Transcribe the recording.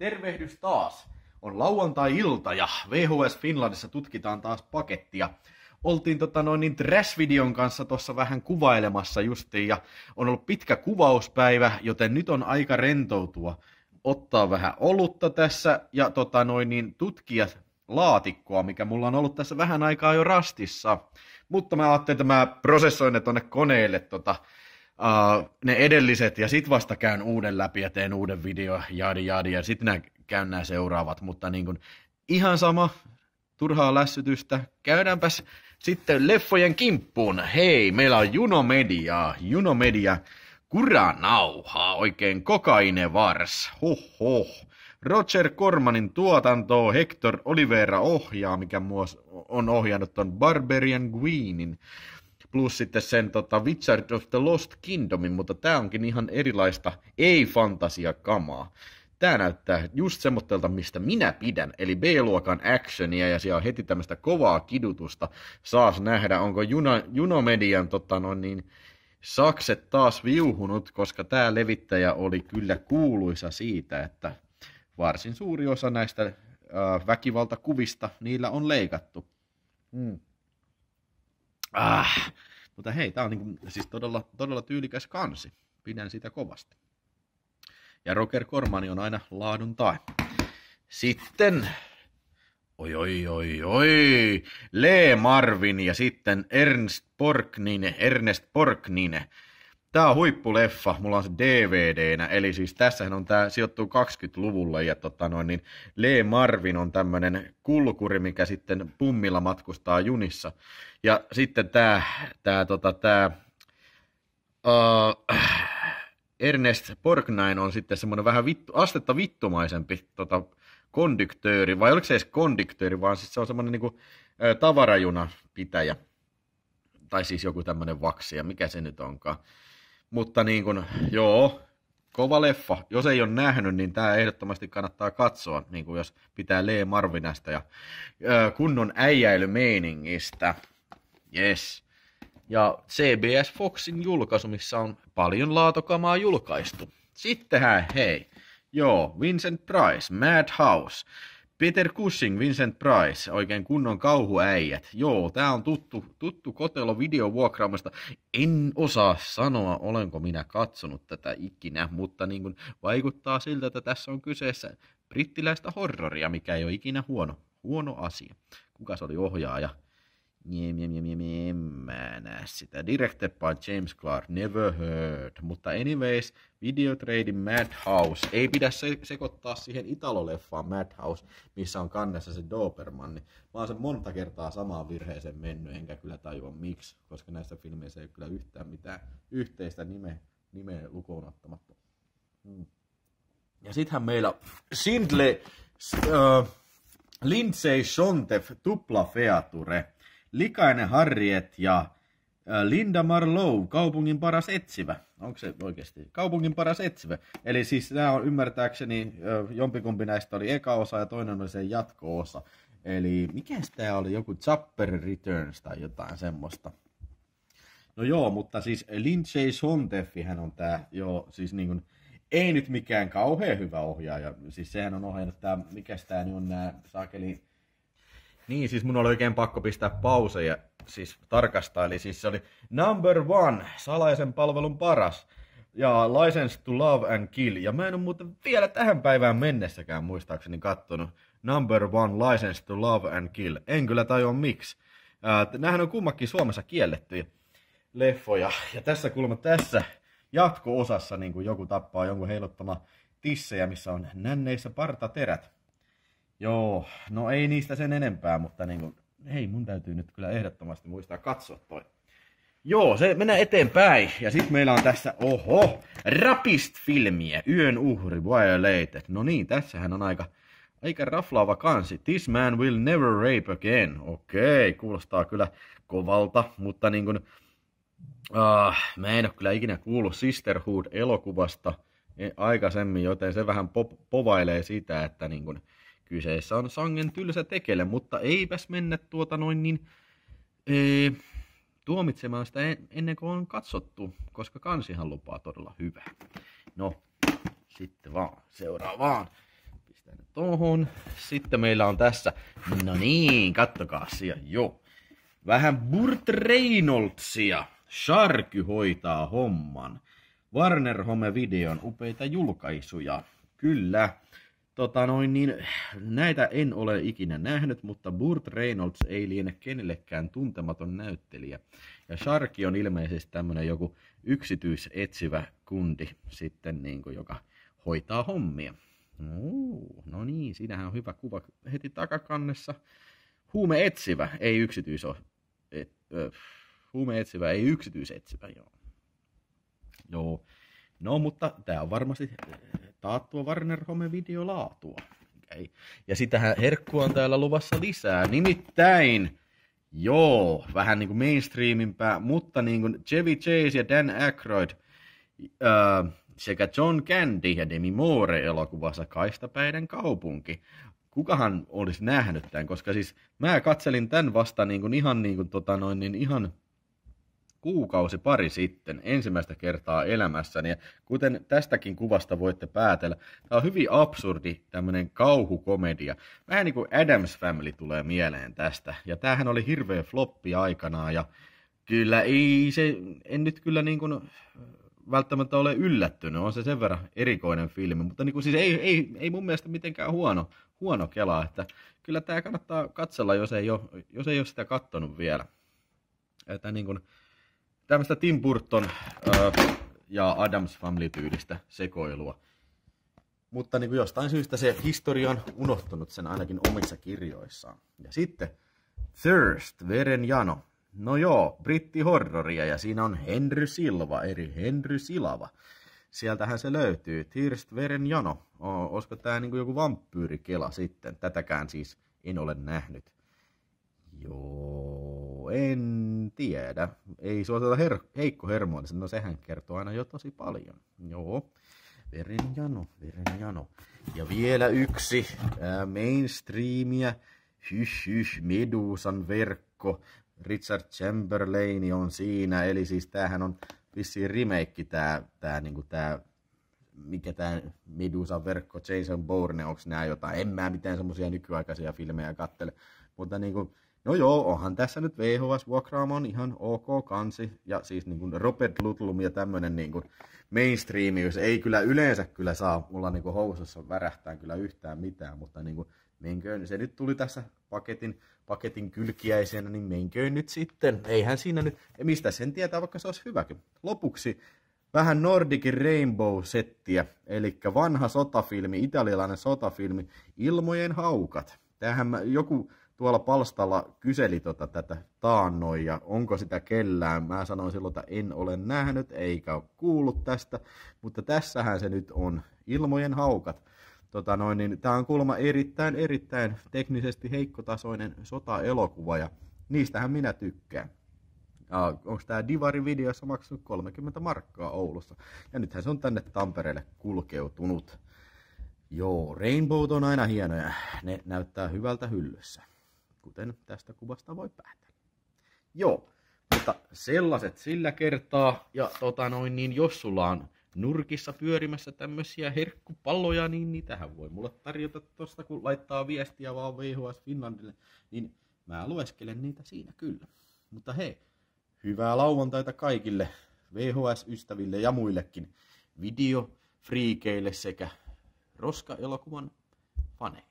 Tervehdys taas! On lauantai-ilta ja VHS Finlandissa tutkitaan taas pakettia. Oltiin tota noin niin Trash-videon kanssa tuossa vähän kuvailemassa justiin ja on ollut pitkä kuvauspäivä, joten nyt on aika rentoutua. Ottaa vähän olutta tässä ja tota noin niin tutkia laatikkoa, mikä mulla on ollut tässä vähän aikaa jo rastissa. Mutta mä ajattelin, että mä prosessoin ne tonne koneelle tota, uh, ne edelliset ja sit vasta käyn uuden läpi ja teen uuden video, ja jadi, ja sitten nää, käyn nämä seuraavat, mutta niin kun, ihan sama, turhaa lässytystä, käydäänpäs sitten leffojen kimppuun. Hei, meillä on Juno Media, Juno Media, kuranauhaa, oikein kokainevars vars, huh, huh. Roger Cormanin tuotanto Hector Olivera ohjaa, mikä muos on ohjannut ton Barbarian Queenin plus sitten sen tota, Witcher of the Lost Kingdomin, mutta tämä onkin ihan erilaista ei kamaa Tämä näyttää just semmoittelta, mistä minä pidän, eli B-luokan actionia, ja siellä on heti tämmöistä kovaa kidutusta. Saas nähdä, onko Juna, Junomedian tota, no niin, sakset taas viuhunut, koska tämä levittäjä oli kyllä kuuluisa siitä, että varsin suuri osa näistä äh, väkivaltakuvista niillä on leikattu. Hmm. Ah, mutta hei, tämä on niin kuin, siis todella, todella tyylikäs kansi. Pidän sitä kovasti. Ja Roger Kormani on aina laadun tae. Sitten, oi oi oi oi, Lee Marvin ja sitten Ernst Porknine, Ernest Porknine. Tämä on huippuleffa, mulla on se DVDnä, eli siis tässä on tämä sijoittuu 20-luvulle ja tota noin, niin Lee Marvin on tämmöinen kulkuri, mikä sitten pummilla matkustaa junissa. Ja sitten tämä, tämä, tota, tämä uh, äh, Ernest Borgnine on sitten semmoinen vähän vittu, astetta vittumaisempi tota, kondyktööri, vai oliko se edes kondyktööri, vaan siis se on semmoinen niin kuin, äh, pitäjä tai siis joku tämmöinen vaksi ja mikä se nyt onkaan. Mutta niin kuin, joo, kova leffa. Jos ei ole nähnyt, niin tämä ehdottomasti kannattaa katsoa, niin kuin jos pitää Lee Marvinasta ja öö, kunnon äijäilymeiningistä. Yes. Ja CBS Foxin julkaisu, missä on paljon laatokamaa julkaistu. Sittenhän hei, joo, Vincent Price, Madhouse. Peter Cushing, Vincent Price, oikein kunnon kauhuäijät. Joo, tää on tuttu, tuttu kotelo videovuokraamasta. En osaa sanoa, olenko minä katsonut tätä ikinä, mutta niin kuin vaikuttaa siltä, että tässä on kyseessä brittiläistä horroria, mikä ei ole ikinä huono, huono asia. Kuka se oli ohjaaja? Niem niem niem niem en mä näe sitä. by James Clark, never heard. Mutta anyways, videotrade Madhouse. Ei pidä se sekoittaa siihen Italo-leffaan Madhouse, missä on kannessa se Doberman. Mä oon sen monta kertaa samaan virheeseen mennyt, enkä kyllä tajua miksi, koska näissä filmeissä ei ole kyllä yhtään mitään yhteistä nime, nimeä lukuun ottamatta. Hmm. Ja sittenhän meillä Sindle, uh, Lindsay Shontef, tupla feature. Likainen Harriet ja Linda Marlowe, kaupungin paras etsivä. Onko se oikeasti? Kaupungin paras etsivä. Eli siis nämä on ymmärtääkseni, jompikumpi näistä oli eka osa ja toinen oli se jatko-osa. Eli mikä tämä oli? Joku Chapter Returns tai jotain semmoista. No joo, mutta siis Sonteffi, hän on tämä, joo, siis niin kuin, ei nyt mikään kauhean hyvä ohjaaja. Siis sehän on ohjannut tämä, mikä tämä nyt on nämä saakeli niin, siis mun oli oikein pakko pistää pause ja siis tarkastaa. Eli siis se oli number one, salaisen palvelun paras. Ja License to Love and Kill. Ja mä en ole muuten vielä tähän päivään mennessäkään muistaakseni kattonut number one License to Love and Kill. En kyllä tajua miksi. Nämähän on kummakin Suomessa kiellettyjä leffoja. Ja tässä kulma tässä jatko-osassa niin kuin joku tappaa jonkun heiluttama tissejä, missä on nänneissä partaterät. Joo, no ei niistä sen enempää, mutta niin kuin, hei, mun täytyy nyt kyllä ehdottomasti muistaa katsoa toi. Joo, se mennään eteenpäin. Ja sitten meillä on tässä, oho, rapist-filmiä, Yön uhri, Violated. No niin, tässähän on aika, aika raflaava kansi. This man will never rape again. Okei, kuulostaa kyllä kovalta, mutta niin kuin, uh, ah, mä en ole kyllä ikinä kuullut Sisterhood-elokuvasta eh, aikaisemmin, joten se vähän po- povailee sitä, että niin kuin, Kyseessä on sangen tylsä tekele, mutta eipäs mennä tuota noin niin ee, tuomitsemaan sitä ennen kuin on katsottu, koska kansihan lupaa todella hyvää. No, sitten vaan, seuraavaan. Pistän tuohon. tohon. Sitten meillä on tässä, no niin, kattokaa siellä, joo. Vähän Burt Reynoldsia. Sharky hoitaa homman. Warner Home Videon upeita julkaisuja. Kyllä. Tota noin, niin näitä en ole ikinä nähnyt, mutta Burt Reynolds ei liene kenellekään tuntematon näyttelijä. Ja Sharki on ilmeisesti tämmöinen joku yksityisetsivä kundi sitten, niin kuin, joka hoitaa hommia. Ooh, no niin, siinähän on hyvä kuva heti takakannessa. Huume etsivä, ei yksityis... Et, ö, huume etsivä, ei yksityisetsivä, joo. Joo. No, mutta tämä on varmasti taattua Warner Home videolaatua. Okay. Ja sitähän herkku on täällä luvassa lisää. Nimittäin, joo, vähän niin kuin mainstreamimpää, mutta niin kuin Chevy Chase ja Dan Aykroyd äh, sekä John Candy ja Demi Moore elokuvassa Kaistapäiden kaupunki kukahan olisi nähnyt tämän, koska siis mä katselin tämän vasta niin kuin ihan, niin kuin, tota noin, niin ihan kuukausi pari sitten ensimmäistä kertaa elämässäni. Ja kuten tästäkin kuvasta voitte päätellä, tämä on hyvin absurdi tämmöinen kauhukomedia. Vähän niin kuin Adams Family tulee mieleen tästä. Ja tämähän oli hirveä floppi aikanaan ja kyllä ei se, en nyt kyllä niin kuin välttämättä ole yllättynyt. On se sen verran erikoinen filmi, mutta niin kuin siis ei, ei, ei mun mielestä mitenkään huono, huono kela. Että kyllä tämä kannattaa katsella, jos ei ole, jos ei ole sitä kattonut vielä. Että niin kuin, tämmöistä Tim Burton öö, ja Adams Family-tyylistä sekoilua. Mutta niin kuin jostain syystä se historia on unohtunut sen ainakin omissa kirjoissaan. Ja sitten Thirst, veren jano. No joo, brittihorroria ja siinä on Henry Silva, eri Henry Silava. Sieltähän se löytyy. Thirst, veren jano. olisiko tämä niin joku vampyyrikela sitten? Tätäkään siis en ole nähnyt. Joo, en tiedä. Ei suosita her- heikko niin no sehän kertoo aina jo tosi paljon. Joo, verenjano, jano. Ja vielä yksi ää, mainstreamia, hysh, hysh, Medusan verkko. Richard Chamberlain on siinä, eli siis tämähän on vissiin remake tää, tää, niinku tää mikä tämä Medusan verkko, Jason Bourne, onko nämä jotain, en mä mitään semmoisia nykyaikaisia filmejä kattele, mutta niin kuin, No joo, onhan tässä nyt VHS-vuokraama on ihan ok kansi, ja siis niin kuin Robert Ludlum ja tämmöinen niin kuin mainstreamius ei kyllä yleensä kyllä saa mulla niin kuin housussa värähtää kyllä yhtään mitään, mutta niin kuin menköön, se nyt tuli tässä paketin, paketin kylkiäisenä, niin menköön nyt sitten. Eihän siinä nyt, mistä sen tietää, vaikka se olisi hyväkin. Lopuksi vähän Nordic Rainbow-settiä, eli vanha sotafilmi, italialainen sotafilmi, Ilmojen haukat. Tähän joku tuolla palstalla kyseli tota tätä taannoin ja onko sitä kellään. Mä sanoin silloin, että en ole nähnyt eikä ole kuullut tästä, mutta tässähän se nyt on. Ilmojen haukat. Tota noin, niin tämä on kuulemma erittäin, erittäin teknisesti heikkotasoinen sotaelokuva ja niistähän minä tykkään. Uh, onko tämä Divari-videossa maksanut 30 markkaa Oulussa. Ja nythän se on tänne Tampereelle kulkeutunut. Joo, Rainbow on aina hienoja. Ne näyttää hyvältä hyllyssä kuten tästä kuvasta voi päätellä. Joo, mutta sellaiset sillä kertaa. Ja tota noin, niin jos sulla on nurkissa pyörimässä tämmöisiä herkkupalloja, niin niitähän voi mulle tarjota tosta, kun laittaa viestiä vaan VHS Finlandille, niin mä lueskelen niitä siinä kyllä. Mutta hei, hyvää lauantaita kaikille VHS-ystäville ja muillekin videofriikeille sekä roska roska-elokuvan faneille.